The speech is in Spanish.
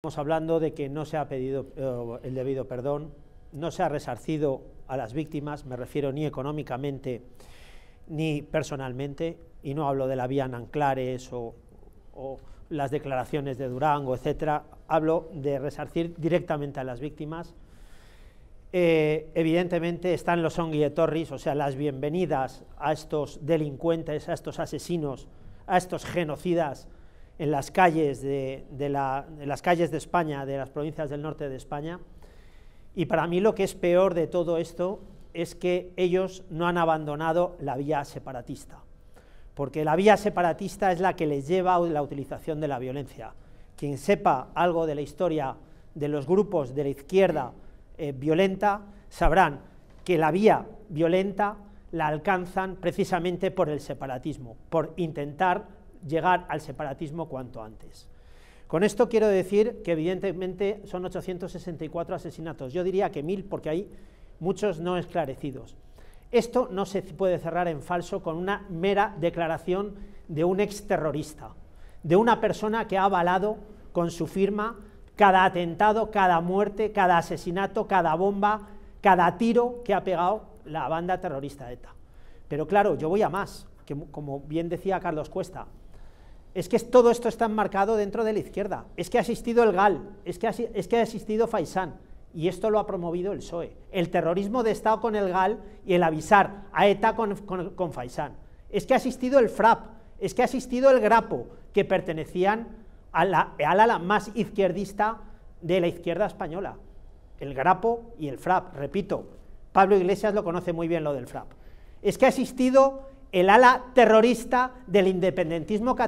Estamos hablando de que no se ha pedido eh, el debido perdón, no se ha resarcido a las víctimas, me refiero ni económicamente ni personalmente, y no hablo de la vía Nanclares o, o las declaraciones de Durango, etcétera, hablo de resarcir directamente a las víctimas. Eh, evidentemente están los Torris, o sea, las bienvenidas a estos delincuentes, a estos asesinos, a estos genocidas en las calles de, las calles de España, de las provincias del norte de España. Y para mí lo que es peor de todo esto es que ellos no han abandonado la vía separatista, porque la vía separatista es la que les lleva a la utilización de la violencia. Quien sepa algo de la historia de los grupos de la izquierda eh, violenta, sabrán que la vía violenta la alcanzan precisamente por el separatismo, por intentar llegar al separatismo cuanto antes. Con esto quiero decir que evidentemente son 864 asesinatos. Yo diría que mil porque hay muchos no esclarecidos. Esto no se puede cerrar en falso con una mera declaración de un exterrorista, de una persona que ha avalado con su firma cada atentado, cada muerte, cada asesinato, cada bomba, cada tiro que ha pegado la banda terrorista ETA. Pero claro, yo voy a más, que como bien decía Carlos Cuesta, es que todo esto está enmarcado dentro de la izquierda, es que ha asistido el GAL, es que ha, es que asistido Faisán, y esto lo ha promovido el PSOE. El terrorismo de Estado con el GAL y el avisar a ETA con, Faisán. Es que ha asistido el FRAP, es que ha asistido el GRAPO, que pertenecían al ala a la más izquierdista de la izquierda española. El GRAPO y el FRAP, repito, Pablo Iglesias lo conoce muy bien lo del FRAP. Es que ha asistido el ala terrorista del independentismo catalán.